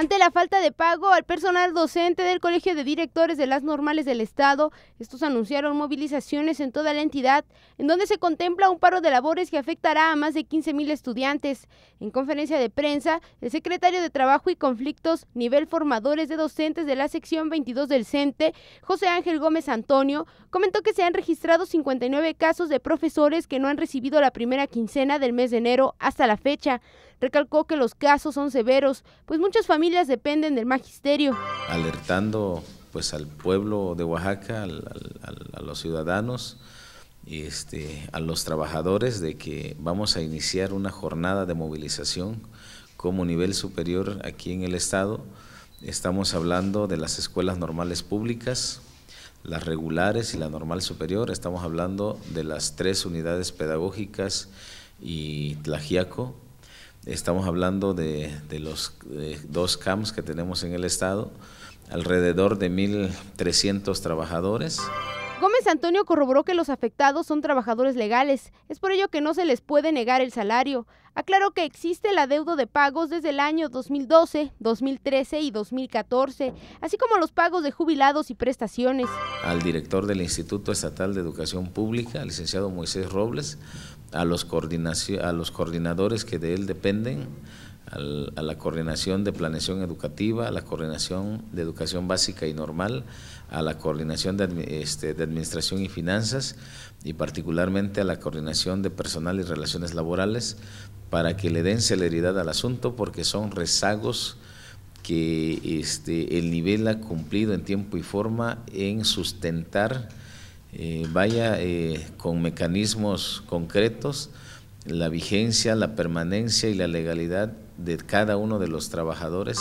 Ante la falta de pago al personal docente del Colegio de Directores de las Normales del Estado, estos anunciaron movilizaciones en toda la entidad, en donde se contempla un paro de labores que afectará a más de 15.000 estudiantes. En conferencia de prensa, el secretario de Trabajo y Conflictos, nivel formadores de docentes de la sección 22 del CENTE, José Ángel Gómez Antonio, comentó que se han registrado 59 casos de profesores que no han recibido la primera quincena del mes de enero hasta la fecha. Recalcó que los casos son severos, pues muchas familias dependen del magisterio. Alertando pues al pueblo de Oaxaca, a los ciudadanos, este, a los trabajadores de que vamos a iniciar una jornada de movilización como nivel superior aquí en el Estado. Estamos hablando de las escuelas normales públicas, las regulares y la normal superior. Estamos hablando de las tres unidades pedagógicas y Tlajiaco, Estamos hablando de, los dos camps que tenemos en el estado, alrededor de 1.300 trabajadores. Gómez Antonio corroboró que los afectados son trabajadores legales, es por ello que no se les puede negar el salario. Aclaró que existe el adeudo de pagos desde el año 2012, 2013 y 2014, así como los pagos de jubilados y prestaciones. Al director del Instituto Estatal de Educación Pública, licenciado Moisés Robles, a los, a los coordinadores que de él dependen, a la coordinación de planeación educativa, a la coordinación de educación básica y normal, a la coordinación este, de, administración y finanzas y particularmente a la coordinación de personal y relaciones laborales para que le den celeridad al asunto porque son rezagos que este, el nivel ha cumplido en tiempo y forma en sustentar eh, vaya eh, con mecanismos concretos la vigencia, la permanencia y la legalidad de cada uno de los trabajadores.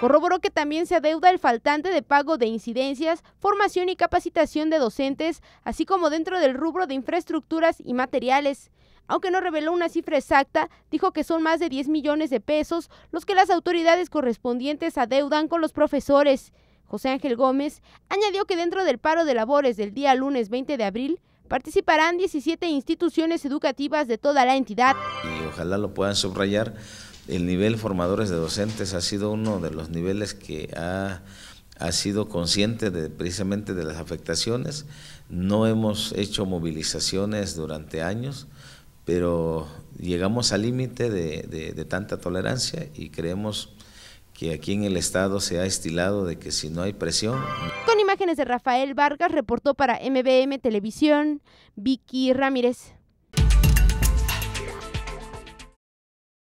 Corroboró que también se adeuda el faltante de pago de incidencias, formación y capacitación de docentes, así como dentro del rubro de infraestructuras y materiales. Aunque no reveló una cifra exacta, dijo que son más de 10 millones de pesos los que las autoridades correspondientes adeudan con los profesores. José Ángel Gómez añadió que dentro del paro de labores del día lunes 20 de abril participarán 17 instituciones educativas de toda la entidad. Y ojalá lo puedan subrayar, el nivel formadores de docentes ha sido uno de los niveles que ha sido consciente de, precisamente de las afectaciones. No hemos hecho movilizaciones durante años, pero llegamos al límite de, de, tanta tolerancia y creemos que aquí en el Estado se ha estilado de que si no hay presión... Con imágenes de Rafael Vargas, reportó para MBM Televisión Vicky Ramírez.